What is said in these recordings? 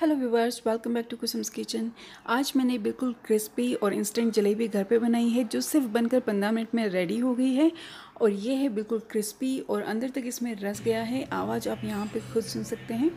hello viewers welcome back to Kusum's kitchen आज मैंने बिल्कुल क्रिस्पी और इंस्टेंट जलेबी घर पे बनाई है जो सिर्फ बनकर पंद्रह मिनट में रेडी हो गई है और ये है बिल्कुल क्रिस्पी और अंदर तक इसमें रस गया है आवाज़ आप यहाँ पे खुद सुन सकते हैं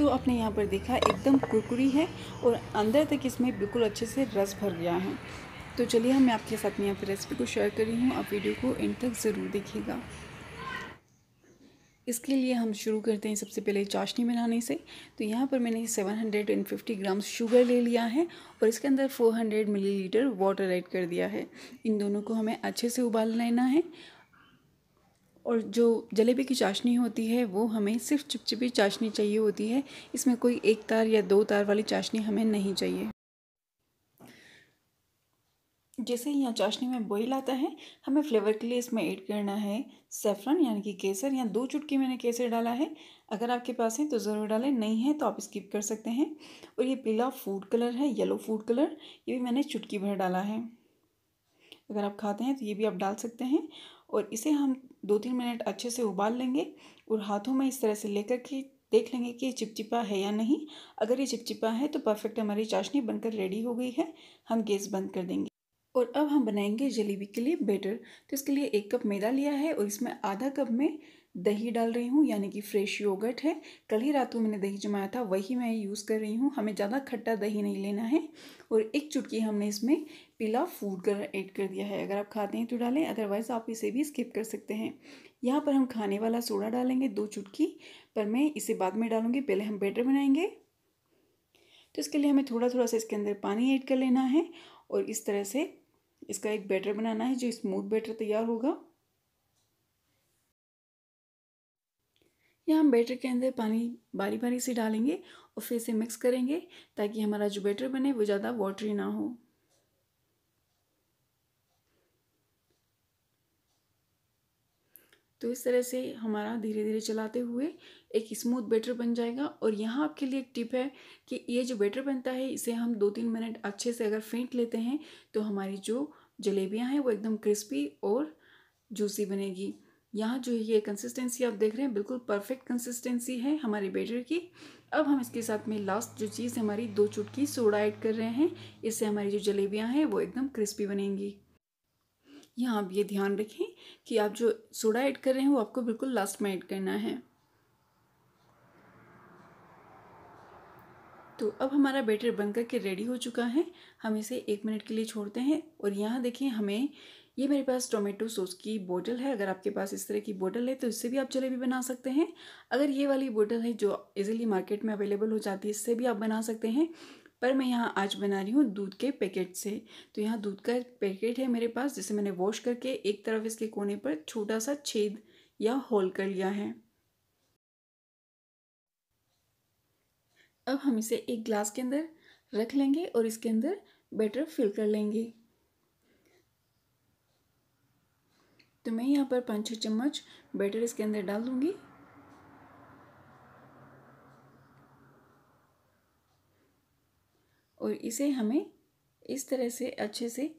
तो आपने यहाँ पर देखा एकदम कुरकुरी है और अंदर तक इसमें बिल्कुल अच्छे से रस भर गया है तो चलिए हम आपके साथ में यहाँ पर रेसिपी को शेयर कर रही हूँ आप वीडियो को एंड तक ज़रूर देखिएगा इसके लिए हम शुरू करते हैं सबसे पहले चाशनी बनाने से तो यहाँ पर मैंने 750 ग्राम शुगर ले लिया है और इसके अंदर 400 मिलीलीटर वाटर ऐड कर दिया है इन दोनों को हमें अच्छे से उबाल लेना है और जो जलेबी की चाशनी होती है वो हमें सिर्फ चिपचिपी चाशनी चाहिए होती है इसमें कोई एक तार या दो तार वाली चाशनी हमें नहीं चाहिए जैसे यहाँ चाशनी में बॉईल आता है हमें फ्लेवर के लिए इसमें ऐड करना है सेफ्रन यानी कि केसर यहाँ दो चुटकी मैंने केसर डाला है अगर आपके पास है तो ज़रूर डालें नहीं है तो आप स्किप कर सकते हैं और ये पीला फूड कलर है येलो फूड कलर ये भी मैंने चुटकी भर डाला है अगर आप खाते हैं तो ये भी आप डाल सकते हैं और इसे हम दो तीन मिनट अच्छे से उबाल लेंगे और हाथों में इस तरह से लेकर के देख लेंगे कि ये चिपचिपा है या नहीं अगर ये चिपचिपा है तो परफेक्ट हमारी चाशनी बनकर रेडी हो गई है हम गैस बंद कर देंगे और अब हम बनाएंगे जलेबी के लिए बेटर तो इसके लिए एक कप मैदा लिया है और इसमें आधा कप में दही डाल रही हूँ यानी कि फ्रेश योगर्ट है कल ही रात को मैंने दही जमाया था वही मैं यूज़ कर रही हूँ हमें ज़्यादा खट्टा दही नहीं लेना है और एक चुटकी हमने इसमें पीला फूड कलर ऐड कर दिया है अगर आप खाते हैं तो डालें अदरवाइज़ आप इसे भी स्किप कर सकते हैं यहाँ पर हम खाने वाला सोडा डालेंगे दो चुटकी पर मैं इसे बाद में डालूँगी पहले हम बैटर बनाएंगे तो इसके लिए हमें थोड़ा थोड़ा सा इसके अंदर पानी ऐड कर लेना है और इस तरह से इसका एक बैटर बनाना है जो स्मूथ बैटर तैयार होगा यहाँ हम बैटर के अंदर पानी बारी बारी से डालेंगे और फिर इसे मिक्स करेंगे ताकि हमारा जो बैटर बने वो ज़्यादा वाटरी ना हो तो इस तरह से हमारा धीरे धीरे चलाते हुए एक स्मूथ बैटर बन जाएगा और यहाँ आपके लिए एक टिप है कि ये जो बैटर बनता है इसे हम दो तीन मिनट अच्छे से अगर फेंट लेते हैं तो हमारी जो जलेबियाँ हैं वो एकदम क्रिस्पी और जूसी बनेगी यहाँ जो ये कंसिस्टेंसी आप देख रहे हैं बिल्कुल परफेक्ट कंसिस्टेंसी है हमारे बैटर की अब हम इसके साथ में लास्ट जो चीज़ हमारी दो चुटकी सोडा ऐड कर रहे हैं इससे हमारी जो जलेबियाँ हैं वो एकदम क्रिस्पी बनेंगी यहाँ आप ये ध्यान रखें कि आप जो सोडा ऐड कर रहे हैं वो आपको बिल्कुल लास्ट में ऐड करना है तो अब हमारा बैटर बनकर के रेडी हो चुका है हम इसे एक मिनट के लिए छोड़ते हैं और यहाँ देखें हमें ये मेरे पास टोमेटो सॉस की बोतल है अगर आपके पास इस तरह की बोतल है तो इससे भी आप जलेबी बना सकते हैं अगर ये वाली बोतल है जो इजीली मार्केट में अवेलेबल हो जाती है इससे भी आप बना सकते हैं पर मैं यहाँ आज बना रही हूँ दूध के पैकेट से तो यहाँ दूध का पैकेट है मेरे पास जिसे मैंने वॉश करके एक तरफ इसके कोने पर छोटा सा छेद या होल कर लिया है अब हम इसे एक ग्लास के अंदर रख लेंगे और इसके अंदर बैटर फिल कर लेंगे तो मैं यहाँ पर पाँच छः चम्मच बैटर इसके अंदर डाल दूँगी और इसे हमें इस तरह से अच्छे से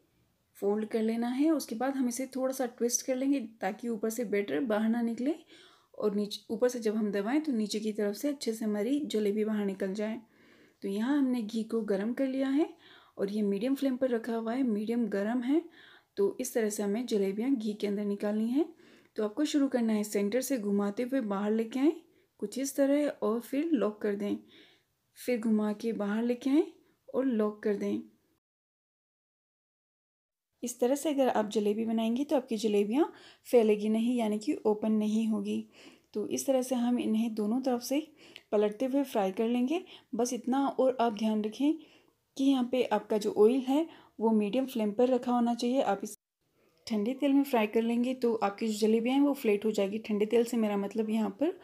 फोल्ड कर लेना है उसके बाद हम इसे थोड़ा सा ट्विस्ट कर लेंगे ताकि ऊपर से बेटर बाहर ना निकले और नीचे ऊपर से जब हम दबाएं तो नीचे की तरफ से अच्छे से हमारी जलेबी बाहर निकल जाए तो यहाँ हमने घी को गर्म कर लिया है और ये मीडियम फ्लेम पर रखा हुआ है मीडियम गर्म है तो इस तरह से हमें जलेबियाँ घी के अंदर निकालनी हैं तो आपको शुरू करना है सेंटर से घुमाते हुए बाहर लेके आएँ कुछ इस तरह और फिर लॉक कर दें फिर घुमा के बाहर लेके आएँ और लॉक कर दें इस तरह से अगर आप जलेबी बनाएंगे तो आपकी जलेबियाँ फैलेगी नहीं यानी कि ओपन नहीं होगी तो इस तरह से हम इन्हें दोनों तरफ से पलटते हुए फ्राई कर लेंगे बस इतना और आप ध्यान रखें कि यहाँ पे आपका जो ऑयल है वो मीडियम फ्लेम पर रखा होना चाहिए आप इस ठंडे तेल में फ्राई कर लेंगे तो आपकी जो जलेबियाँ हैं वो फ्लेट हो जाएगी ठंडे तेल से मेरा मतलब यहाँ पर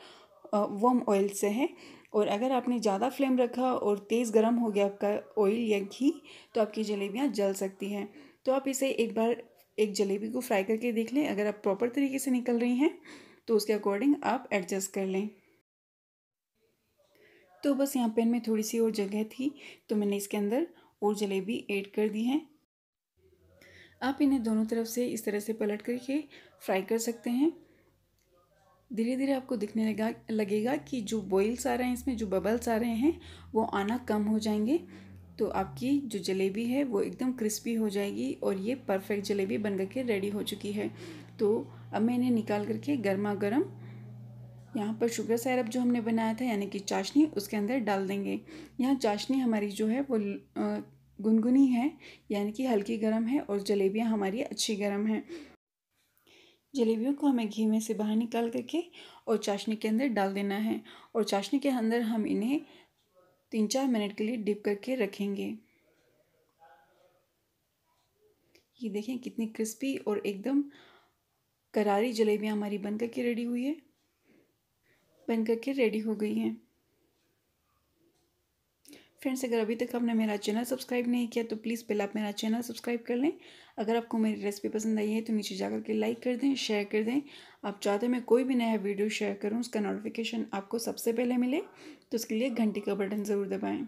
वॉम ऑयल से है और अगर आपने ज़्यादा फ्लेम रखा और तेज़ गर्म हो गया आपका ऑयल या घी तो आपकी जलेबियाँ जल सकती हैं तो आप इसे एक बार एक जलेबी को फ्राई करके देख लें अगर आप प्रॉपर तरीके से निकल रही हैं तो उसके अकॉर्डिंग आप एडजस्ट कर लें तो बस यहाँ पेन में थोड़ी सी और जगह थी तो मैंने इसके अंदर और जलेबी ऐड कर दी है आप इन्हें दोनों तरफ से इस तरह से पलट करके फ्राई कर सकते हैं धीरे धीरे आपको दिखने लगा लगेगा कि जो बॉइल्स आ रहे हैं इसमें जो बबल्स आ रहे हैं वो आना कम हो जाएंगे तो आपकी जो जलेबी है वो एकदम क्रिस्पी हो जाएगी और ये परफेक्ट जलेबी बन करके रेडी हो चुकी है तो अब मैं इन्हें निकाल करके गर्मा गर्म यहाँ पर शुगर सैरप जो हमने बनाया था यानी कि चाशनी उसके अंदर डाल देंगे यहाँ चाशनी हमारी जो है वो गुनगुनी है यानी कि हल्की गर्म है और जलेबियाँ हमारी अच्छी गर्म हैं जलेबियों को हमें घी में से बाहर निकाल करके और चाशनी के अंदर डाल देना है और चाशनी के अंदर हम इन्हें तीन चार मिनट के लिए डिप करके रखेंगे ये देखें कितनी क्रिस्पी और एकदम करारी जलेबियाँ हमारी बन करके रेडी हुई है बन करके रेडी हो गई हैं फ्रेंड्स अगर अभी तक आपने मेरा चैनल सब्सक्राइब नहीं किया तो प्लीज़ पहले आप मेरा चैनल सब्सक्राइब कर लें अगर आपको मेरी रेसिपी पसंद आई है तो नीचे जाकर के लाइक कर दें शेयर कर दें आप चाहते हैं मैं कोई भी नया वीडियो शेयर करूँ उसका नोटिफिकेशन आपको सबसे पहले मिले तो उसके लिए घंटी का बटन ज़रूर दबाएँ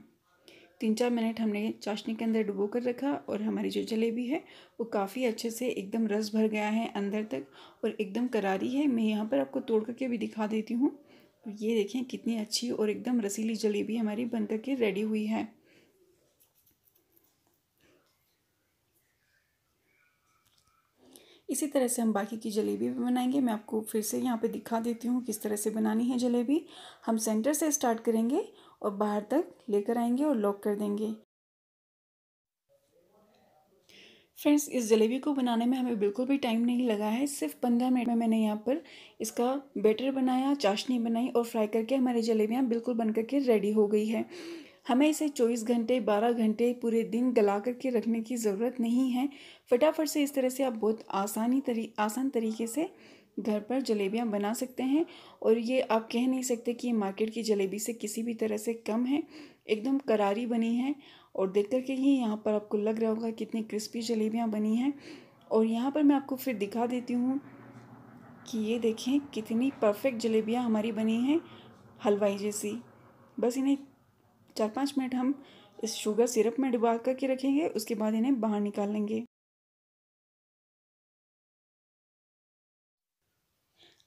तीन चार मिनट हमने चाशनी के अंदर डुबो कर रखा और हमारी जो जलेबी है वो काफ़ी अच्छे से एकदम रस भर गया है अंदर तक और एकदम करारी है मैं यहाँ पर आपको तोड़ करके भी दिखा देती हूँ ये देखें कितनी अच्छी और एकदम रसीली जलेबी हमारी बन करके रेडी हुई है इसी तरह से हम बाकी की जलेबी भी बनाएंगे मैं आपको फिर से यहाँ पे दिखा देती हूँ किस तरह से बनानी है जलेबी हम सेंटर से स्टार्ट करेंगे और बाहर तक लेकर आएंगे और लॉक कर देंगे फ्रेंड्स इस जलेबी को बनाने में हमें बिल्कुल भी टाइम नहीं लगा है सिर्फ पंद्रह मिनट में मैंने यहाँ पर इसका बैटर बनाया चाशनी बनाई और फ्राई करके हमारी जलेबियाँ बिल्कुल बन करके रेडी हो गई है हमें इसे 24 घंटे 12 घंटे पूरे दिन गला करके रखने की ज़रूरत नहीं है फटाफट से इस तरह से आप बहुत आसानी तरी आसान तरीके से घर पर जलेबियाँ बना सकते हैं और ये आप कह नहीं सकते कि मार्केट की जलेबी से किसी भी तरह से कम है एकदम करारी बनी है और देख कर के ही यहाँ पर आपको लग रहा होगा कितनी क्रिस्पी जलेबियाँ बनी हैं और यहाँ पर मैं आपको फिर दिखा देती हूँ कि ये देखें कितनी परफेक्ट जलेबियाँ हमारी बनी हैं हलवाई जैसी बस इन्हें चार पाँच मिनट हम इस शुगर सिरप में डुबा करके रखेंगे उसके बाद इन्हें बाहर निकाल लेंगे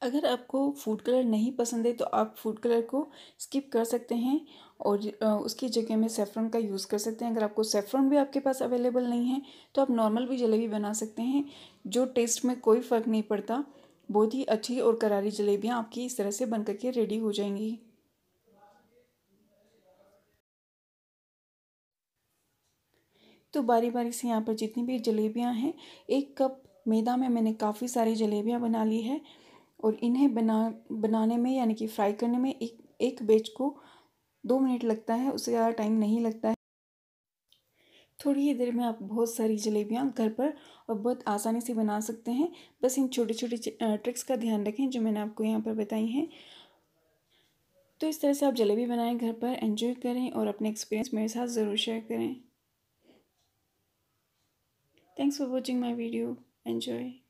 अगर आपको फूड कलर नहीं पसंद है तो आप फूड कलर को स्किप कर सकते हैं और उसकी जगह में सेफ्रन का यूज़ कर सकते हैं अगर आपको सेफ्रन भी आपके पास अवेलेबल नहीं है तो आप नॉर्मल भी जलेबी बना सकते हैं जो टेस्ट में कोई फ़र्क नहीं पड़ता बहुत ही अच्छी और करारी जलेबियाँ आपकी इस तरह से बन करके रेडी हो जाएंगी तो बारी बारी से यहाँ पर जितनी भी जलेबियाँ हैं एक कप मैदा में मैंने काफ़ी सारी जलेबियाँ बना ली है और इन्हें बना बनाने में यानी कि फ्राई करने में एक एक बेच को दो मिनट लगता है उससे ज़्यादा टाइम नहीं लगता है थोड़ी ही देर में आप बहुत सारी जलेबियाँ घर पर और बहुत आसानी से बना सकते हैं बस इन छोटे छोटे ट्रिक्स का ध्यान रखें जो मैंने आपको यहाँ पर बताई हैं तो इस तरह से आप जलेबी बनाएं घर पर एंजॉय करें और अपने एक्सपीरियंस मेरे साथ ज़रूर शेयर करें thanks for watching my video enjoy